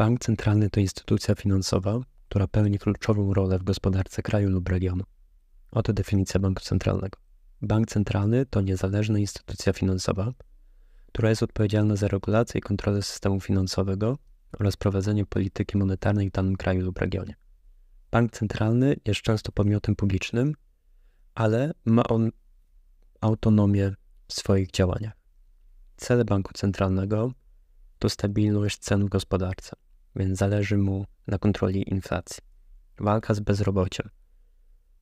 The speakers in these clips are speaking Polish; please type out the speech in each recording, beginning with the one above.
Bank centralny to instytucja finansowa, która pełni kluczową rolę w gospodarce kraju lub regionu. Oto definicja banku centralnego. Bank centralny to niezależna instytucja finansowa, która jest odpowiedzialna za regulację i kontrolę systemu finansowego oraz prowadzenie polityki monetarnej w danym kraju lub regionie. Bank centralny jest często podmiotem publicznym, ale ma on autonomię w swoich działaniach. Cele banku centralnego to stabilność cen w gospodarce więc zależy mu na kontroli inflacji. Walka z bezrobociem.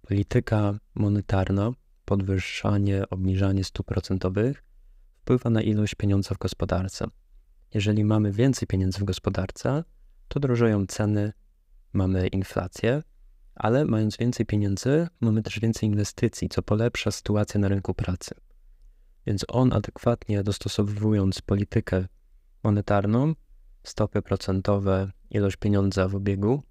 Polityka monetarna, podwyższanie, obniżanie stóp procentowych wpływa na ilość pieniądza w gospodarce. Jeżeli mamy więcej pieniędzy w gospodarce, to drożeją ceny, mamy inflację, ale mając więcej pieniędzy, mamy też więcej inwestycji, co polepsza sytuację na rynku pracy. Więc on adekwatnie dostosowując politykę monetarną, stopy procentowe, ilość pieniądza w obiegu,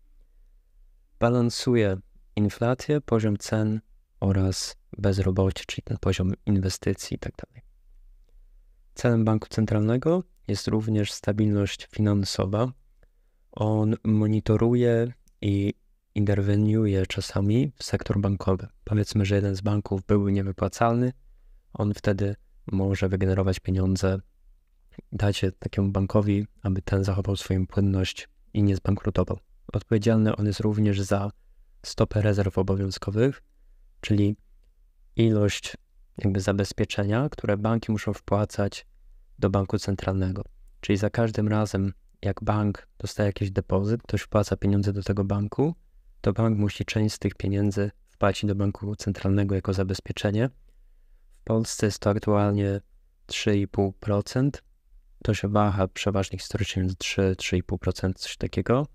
balansuje inflację, poziom cen oraz bezrobocie, czyli ten poziom inwestycji itd. Tak Celem banku centralnego jest również stabilność finansowa. On monitoruje i interweniuje czasami w sektor bankowy. Powiedzmy, że jeden z banków był niewypłacalny, on wtedy może wygenerować pieniądze dacie takiemu bankowi, aby ten zachował swoją płynność i nie zbankrutował. Odpowiedzialny on jest również za stopę rezerw obowiązkowych, czyli ilość jakby zabezpieczenia, które banki muszą wpłacać do banku centralnego. Czyli za każdym razem, jak bank dostaje jakiś depozyt, ktoś wpłaca pieniądze do tego banku, to bank musi część z tych pieniędzy wpłacić do banku centralnego jako zabezpieczenie. W Polsce jest to aktualnie 3,5%, to się waha przeważnie historycznie między 3-3,5%, coś takiego.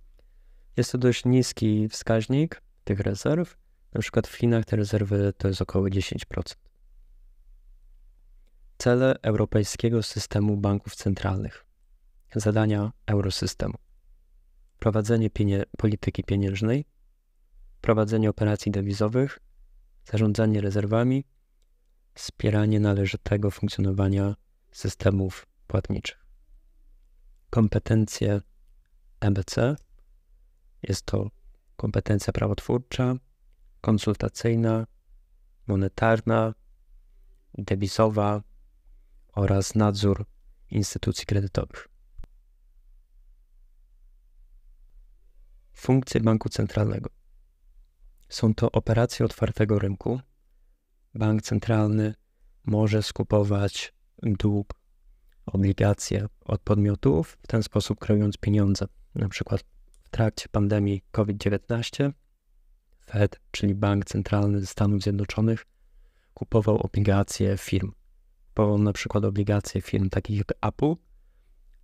Jest to dość niski wskaźnik tych rezerw. Na przykład w Chinach te rezerwy to jest około 10%. Cele Europejskiego Systemu Banków Centralnych. Zadania Eurosystemu. Prowadzenie pienie polityki pieniężnej, prowadzenie operacji dewizowych, zarządzanie rezerwami, wspieranie należytego funkcjonowania systemów płatniczych. Kompetencje EBC jest to kompetencja prawotwórcza, konsultacyjna, monetarna, debisowa oraz nadzór instytucji kredytowych. Funkcje banku centralnego. Są to operacje otwartego rynku. Bank centralny może skupować dług obligacje od podmiotów, w ten sposób kreując pieniądze. Na przykład w trakcie pandemii COVID-19 Fed, czyli Bank Centralny Stanów Zjednoczonych, kupował obligacje firm. Kupował na przykład obligacje firm takich jak Apple,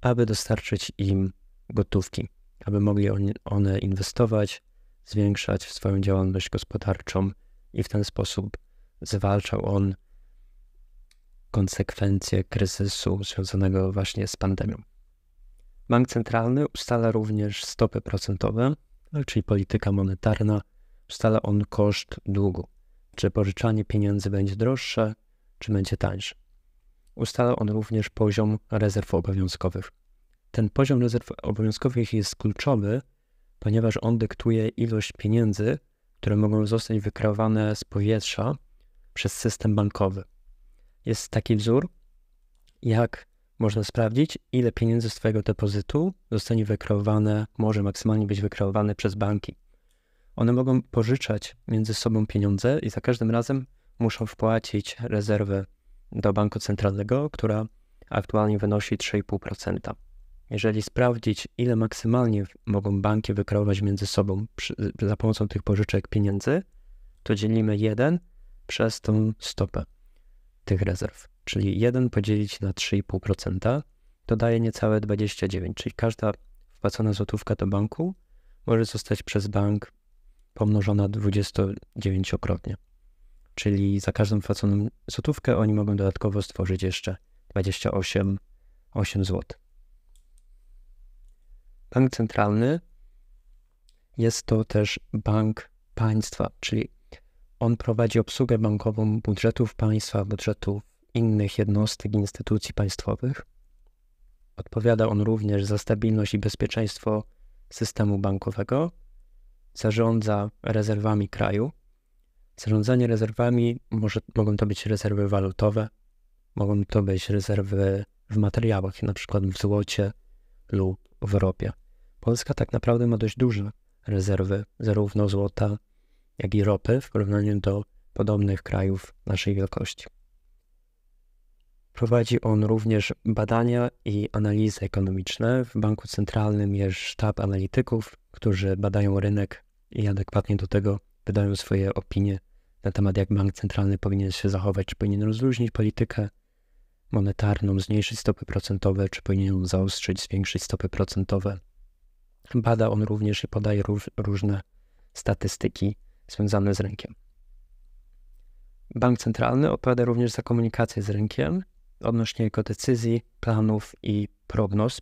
aby dostarczyć im gotówki, aby mogli one inwestować, zwiększać swoją działalność gospodarczą i w ten sposób zwalczał on konsekwencje kryzysu związanego właśnie z pandemią. Bank centralny ustala również stopy procentowe, no, czyli polityka monetarna, ustala on koszt długu. Czy pożyczanie pieniędzy będzie droższe, czy będzie tańsze. Ustala on również poziom rezerw obowiązkowych. Ten poziom rezerw obowiązkowych jest kluczowy, ponieważ on dyktuje ilość pieniędzy, które mogą zostać wykreowane z powietrza przez system bankowy jest taki wzór, jak można sprawdzić, ile pieniędzy z Twojego depozytu zostanie wykreowane, może maksymalnie być wykreowane przez banki. One mogą pożyczać między sobą pieniądze i za każdym razem muszą wpłacić rezerwę do banku centralnego, która aktualnie wynosi 3,5%. Jeżeli sprawdzić, ile maksymalnie mogą banki wykreować między sobą przy, za pomocą tych pożyczek pieniędzy, to dzielimy 1 przez tą stopę tych rezerw. Czyli 1 podzielić na 3,5% to daje niecałe 29, czyli każda wpłacona złotówka do banku może zostać przez bank pomnożona 29-krotnie. Czyli za każdą wpłaconą złotówkę oni mogą dodatkowo stworzyć jeszcze 28 8 zł. Bank centralny jest to też bank państwa, czyli on prowadzi obsługę bankową budżetów państwa, budżetów innych jednostek, instytucji państwowych. Odpowiada on również za stabilność i bezpieczeństwo systemu bankowego, zarządza rezerwami kraju. Zarządzanie rezerwami może, mogą to być rezerwy walutowe, mogą to być rezerwy w materiałach, na przykład w złocie lub w ropie. Polska tak naprawdę ma dość duże rezerwy, zarówno złota, jak i ropy w porównaniu do podobnych krajów naszej wielkości. Prowadzi on również badania i analizy ekonomiczne. W Banku Centralnym jest sztab analityków, którzy badają rynek i adekwatnie do tego wydają swoje opinie na temat, jak bank centralny powinien się zachować, czy powinien rozluźnić politykę monetarną, zmniejszyć stopy procentowe, czy powinien zaostrzyć, zwiększyć stopy procentowe. Bada on również i podaje róż, różne statystyki związane z rynkiem. Bank Centralny odpowiada również za komunikację z rynkiem odnośnie jego decyzji, planów i prognoz.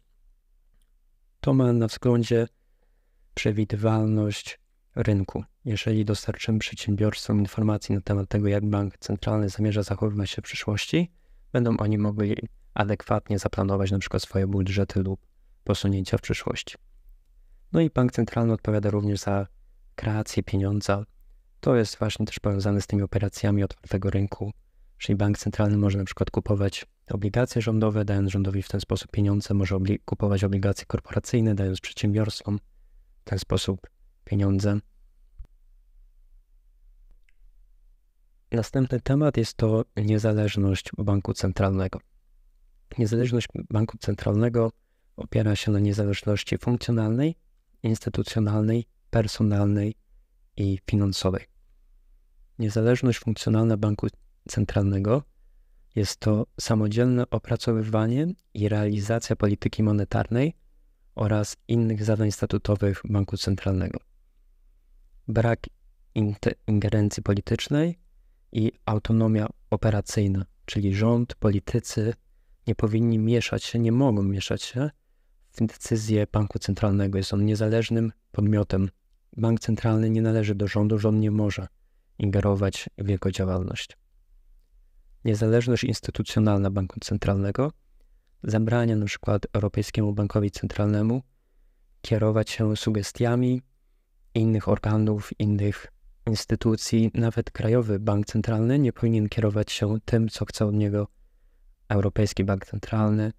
To ma na względzie przewidywalność rynku. Jeżeli dostarczymy przedsiębiorcom informacji na temat tego, jak bank centralny zamierza zachowywać się w przyszłości, będą oni mogli adekwatnie zaplanować np. swoje budżety lub posunięcia w przyszłości. No i bank centralny odpowiada również za kreację pieniądza to jest właśnie też powiązane z tymi operacjami otwartego rynku, czyli bank centralny może na przykład kupować obligacje rządowe, dając rządowi w ten sposób pieniądze, może obli kupować obligacje korporacyjne, dając przedsiębiorstwom w ten sposób pieniądze. Następny temat jest to niezależność banku centralnego. Niezależność banku centralnego opiera się na niezależności funkcjonalnej, instytucjonalnej, personalnej i finansowej. Niezależność funkcjonalna banku centralnego jest to samodzielne opracowywanie i realizacja polityki monetarnej oraz innych zadań statutowych banku centralnego. Brak ingerencji politycznej i autonomia operacyjna, czyli rząd, politycy nie powinni mieszać się, nie mogą mieszać się w decyzje banku centralnego. Jest on niezależnym podmiotem. Bank centralny nie należy do rządu, rząd nie może ingerować w jego działalność. Niezależność instytucjonalna banku centralnego zabrania np. Europejskiemu Bankowi Centralnemu kierować się sugestiami innych organów, innych instytucji, nawet Krajowy Bank Centralny nie powinien kierować się tym, co chce od niego Europejski Bank Centralny,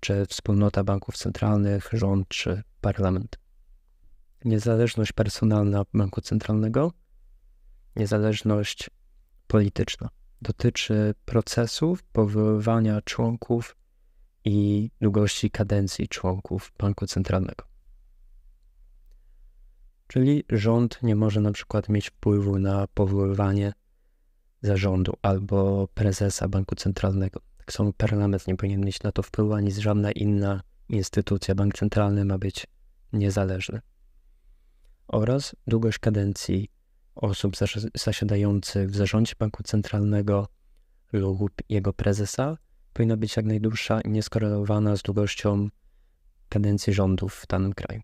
czy wspólnota banków centralnych, rząd czy parlament. Niezależność personalna banku centralnego niezależność polityczna. Dotyczy procesów powoływania członków i długości kadencji członków Banku Centralnego. Czyli rząd nie może na przykład mieć wpływu na powoływanie zarządu albo prezesa Banku Centralnego. Tak samo parlament nie powinien mieć na to wpływu, ani żadna inna instytucja. Bank Centralny ma być niezależny. Oraz długość kadencji osób zasiadających w zarządzie banku centralnego lub jego prezesa powinna być jak najdłuższa i nieskorelowana z długością kadencji rządów w danym kraju.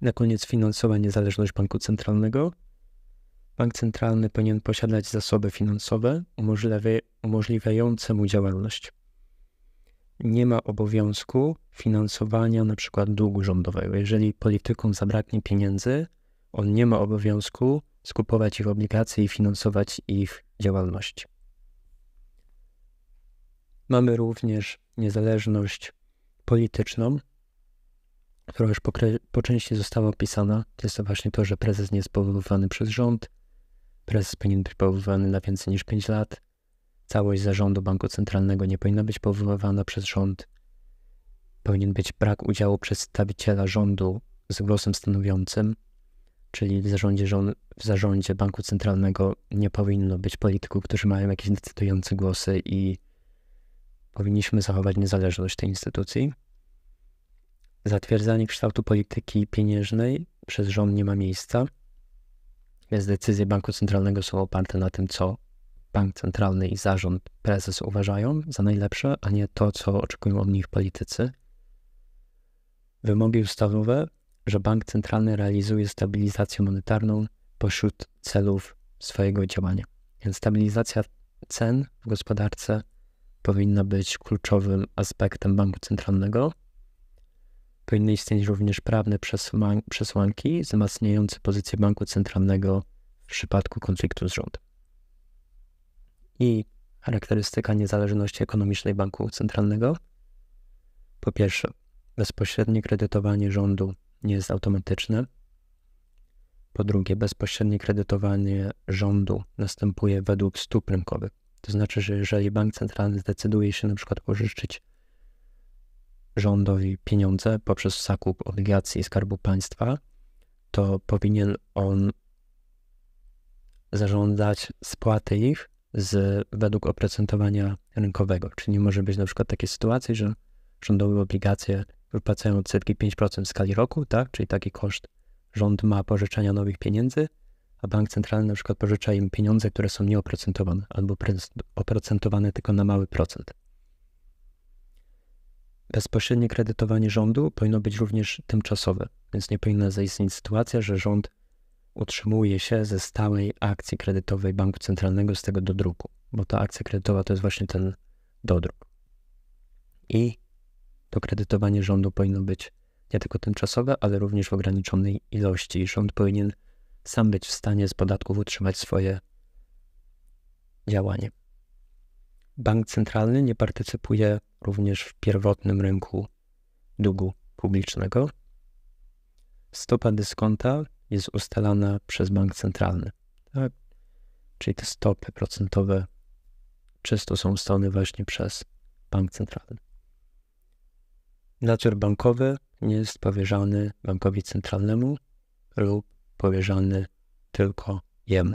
Na koniec finansowa niezależność banku centralnego. Bank centralny powinien posiadać zasoby finansowe umożliwiające mu działalność. Nie ma obowiązku finansowania np. długu rządowego. Jeżeli politykom zabraknie pieniędzy, on nie ma obowiązku skupować ich obligacje i finansować ich działalność. Mamy również niezależność polityczną, która już po, po części została opisana. To jest to właśnie to, że prezes nie jest powoływany przez rząd, prezes powinien być powoływany na więcej niż 5 lat, całość zarządu banku centralnego nie powinna być powoływana przez rząd, powinien być brak udziału przedstawiciela rządu z głosem stanowiącym, czyli w zarządzie, żon, w zarządzie Banku Centralnego nie powinno być polityków, którzy mają jakieś decydujące głosy i powinniśmy zachować niezależność tej instytucji. Zatwierdzanie kształtu polityki pieniężnej przez rząd nie ma miejsca, więc decyzje Banku Centralnego są oparte na tym, co bank centralny i zarząd, prezes uważają za najlepsze, a nie to, co oczekują od nich politycy. Wymogi ustawowe że bank centralny realizuje stabilizację monetarną pośród celów swojego działania. Więc stabilizacja cen w gospodarce powinna być kluczowym aspektem banku centralnego. Powinny istnieć również prawne przesłanki wzmacniające pozycję banku centralnego w przypadku konfliktu z rządem. I charakterystyka niezależności ekonomicznej banku centralnego. Po pierwsze, bezpośrednie kredytowanie rządu nie jest automatyczne. Po drugie, bezpośrednie kredytowanie rządu następuje według stóp rynkowych. To znaczy, że jeżeli bank centralny zdecyduje się na przykład pożyczyć rządowi pieniądze poprzez zakup obligacji Skarbu Państwa, to powinien on zażądać spłaty ich z, według oprocentowania rynkowego. Czyli nie może być na przykład takiej sytuacji, że rządowe obligacje wypłacają odsetki 5% w skali roku, tak? czyli taki koszt rząd ma pożyczania nowych pieniędzy, a bank centralny na przykład pożycza im pieniądze, które są nieoprocentowane albo oprocentowane tylko na mały procent. Bezpośrednie kredytowanie rządu powinno być również tymczasowe, więc nie powinna zaistnieć sytuacja, że rząd utrzymuje się ze stałej akcji kredytowej banku centralnego z tego dodruku, bo ta akcja kredytowa to jest właśnie ten dodruk. I to kredytowanie rządu powinno być nie tylko tymczasowe, ale również w ograniczonej ilości. Rząd powinien sam być w stanie z podatków utrzymać swoje działanie. Bank centralny nie partycypuje również w pierwotnym rynku długu publicznego. Stopa dyskonta jest ustalana przez bank centralny. Tak? Czyli te stopy procentowe czysto są ustalone właśnie przez bank centralny. Nadzór bankowy jest powierzony bankowi centralnemu lub powierzony tylko jemu.